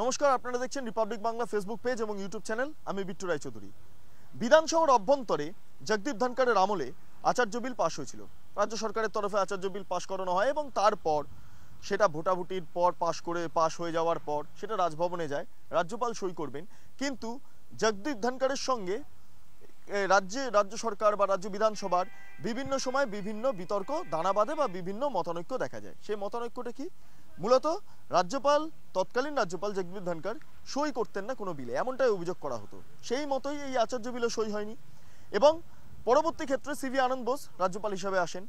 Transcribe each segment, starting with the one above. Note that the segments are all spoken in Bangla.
নমস্কার আপনারা দেখছেন রিপাবলিক বাংলা ফেসবুক পেজ এবং ইউটিউব চ্যানেল আমি বিট্টু রায়চৌধুরী বিধানসভার অভ্যন্তরে জগদীপ ধনকারের আমলে আচার্য বিল পাশ হয়েছিল রাজ্য সরকারের তরফে আচার্য বিল পাশ করানো হয় এবং তারপর সেটা ভোটাভুটির পর পাশ করে পাশ হয়ে যাওয়ার পর সেটা রাজভবনে যায় রাজ্যপাল সই করবেন কিন্তু জগদীপ ধনকারের সঙ্গে রাজ্যে রাজ্য সরকার বা রাজ্য বিধানসভার বিভিন্ন সময় বিভিন্ন বিতর্ক দানাবাদে বা বিভিন্ন মতানৈক্য দেখা যায় সেই মতানৈক্যটা কি মূলত রাজ্যপাল তৎকালীন রাজ্যপাল জগদীপ ধনকর সই করতেন না কোনো বিলে এমনটাই অভিযোগ করা হতো সেই মতোই এই আচার্য বিলে সই হয়নি এবং পরবর্তী ক্ষেত্রে সিভি আনন্দ বোস রাজ্যপাল হিসাবে আসেন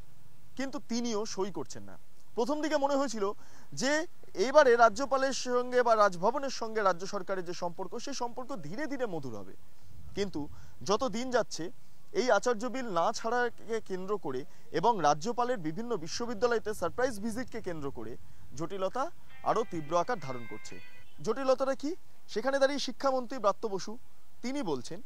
কিন্তু তিনিও সই করছেন না প্রথম দিকে মনে হয়েছিল যে এবারে রাজ্যপালের সঙ্গে বা রাজভবনের সঙ্গে রাজ্য সরকারের যে সম্পর্ক সেই সম্পর্ক ধীরে ধীরে মধুর হবে কিন্তু যত দিন যাচ্ছে এই আচার্য বিল না ছাড়াকে কেন্দ্র করে এবং রাজ্যপালের বিভিন্ন বিশ্ববিদ্যালয়তে সারপ্রাইজ ভিজিটকে কেন্দ্র করে জটিলতা আরও তীব্র আকার ধারণ করছে জটিলতাটা কি সেখানে দাঁড়িয়ে শিক্ষামন্ত্রী ব্রাত্য বসু তিনি বলছেন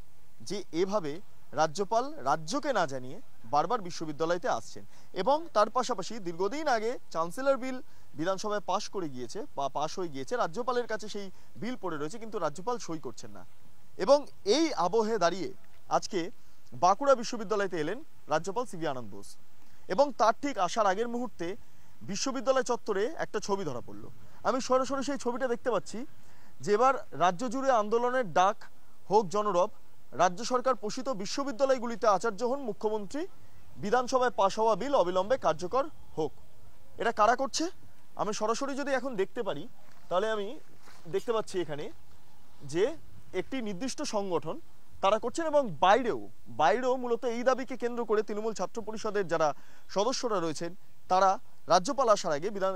যে এভাবে রাজ্যপাল রাজ্যকে না জানিয়ে বারবার বিশ্ববিদ্যালয়তে আসছেন এবং তার পাশাপাশি দীর্ঘদিন আগে চ্যান্সেলর বিল বিধানসভায় পাশ করে গিয়েছে বা পাশ হয়ে গিয়েছে রাজ্যপালের কাছে সেই বিল পড়ে রয়েছে কিন্তু রাজ্যপাল সই করছেন না এবং এই আবহে দাঁড়িয়ে আজকে বাঁকুড়া বিশ্ববিদ্যালয়তে এলেন রাজ্যপাল সিভি আনন্দ বোস এবং তার ঠিক আসার আগের মুহূর্তে বিশ্ববিদ্যালয় চত্বরে একটা ছবি ধরা পড়লো আমি সরাসরি সেই ছবিটা দেখতে পাচ্ছি যে এবার রাজ্য জুড়ে আন্দোলনের ডাক হোক জনরব রাজ্য সরকার পোষিত বিশ্ববিদ্যালয়গুলিতে আচার্য হন মুখ্যমন্ত্রী বিধানসভায় পাশ হওয়া বিল অবিলম্বে কার্যকর হোক এটা কারা করছে আমি সরাসরি যদি এখন দেখতে পারি তাহলে আমি দেখতে পাচ্ছি এখানে যে একটি নির্দিষ্ট সংগঠন তারা করছেন এবং বাইরেও বাইরেও মূলত এই দাবিকে কেন্দ্র করে তৃণমূল ছাত্র পরিষদের যারা সদস্যরা রয়েছেন তারা রাজ্যপাল আসার আগে বিধান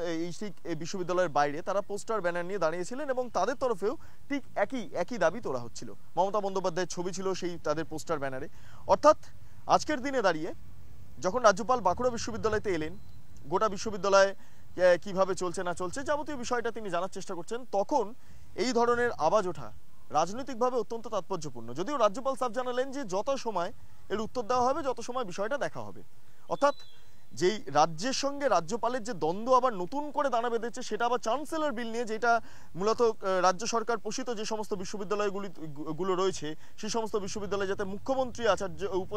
এই বিশ্ববিদ্যালয়ের বাইরে তারা পোস্টার ব্যানার নিয়ে দাঁড়িয়েছিলেন এবং তাদের তরফেও ঠিক একই একই দাবি তোলা হচ্ছিল মমতা বন্দ্যোপাধ্যায়ের ছবি ছিল সেই তাদের পোস্টার ব্যানারে অর্থাৎ আজকের দিনে দাঁড়িয়ে যখন রাজ্যপাল বাঁকুড়া বিশ্ববিদ্যালয়তে এলেন গোটা বিশ্ববিদ্যালয়ে কিভাবে চলছে না চলছে যাবতীয় বিষয়টা তিনি জানার চেষ্টা করছেন তখন এই ধরনের আওয়াজ ওঠা রাজনৈতিকভাবে অত্যন্ত তাৎপর্যপূর্ণ যদিও রাজ্যপাল সাহেব জানালেন যে যত সময় এর উত্তর দেওয়া হবে যত সময় বিষয়টা দেখা হবে অর্থাৎ যেই রাজ্যের সঙ্গে রাজ্যপালের যে দ্বন্দ্ব আবার নতুন করে দাঁড়া বেঁধেছে সেটা আবার চ্যান্সেলর বিল নিয়ে যেটা মূলত রাজ্য সরকার পোষিত যে সমস্ত বিশ্ববিদ্যালয়গুলি গুলো রয়েছে সেই সমস্ত বিশ্ববিদ্যালয়ে যাতে মুখ্যমন্ত্রী আচার্য উপ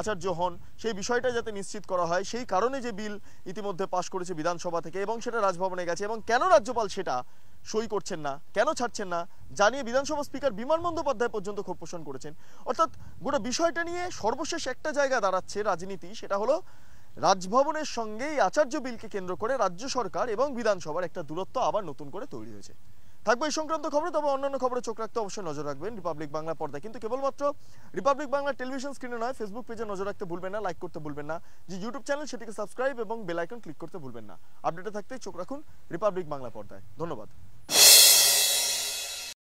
আচার্য হন সেই বিষয়টা যাতে নিশ্চিত করা হয় সেই কারণে যে বিল ইতিমধ্যে পাশ করেছে বিধানসভা থেকে এবং সেটা রাজভবনে গেছে এবং কেন রাজ্যপাল সেটা সই করছেন না কেন ছাড়ছেন না জানিয়ে বিধানসভা স্পিকার বিমান বন্দ্যোপাধ্যায় পর্যন্ত ক্ষোভ পোষণ করেছেন অর্থাৎ গোটা বিষয়টা নিয়ে সর্বশেষ একটা জায়গা দাঁড়াচ্ছে রাজনীতি সেটা হলো রাজভবনের সঙ্গে এই আচার্য বিলকে কেন্দ্র করে রাজ্য সরকার এবং বিধানসভার একটা দূরত্ব আবার নতুন করে তৈরি হয়েছে থাকবে এই সংক্রান্ত খবরে তবে অন্যান্য খবরে চোখ রাখতে অবশ্যই নজর রাখবেন রিপাবলিক বাংলা পর্দায় কিন্তু কেবলমাত্র রিপাবলিক বাংলা টেলিভিশন স্ক্রিনে নয় ফেসবুক পেজে নজর রাখতে ভুলবেন না লাইক করতে ভুলবেন না যে ইউটিউব চ্যানেল সেটিকে সাবস্ক্রাইব এবং বেল আইকন ক্লিক করতে ভুলবেন না আপডেটে থাকতে চোখ রাখুন রিপাবলিক বাংলা পর্দায় ধন্যবাদ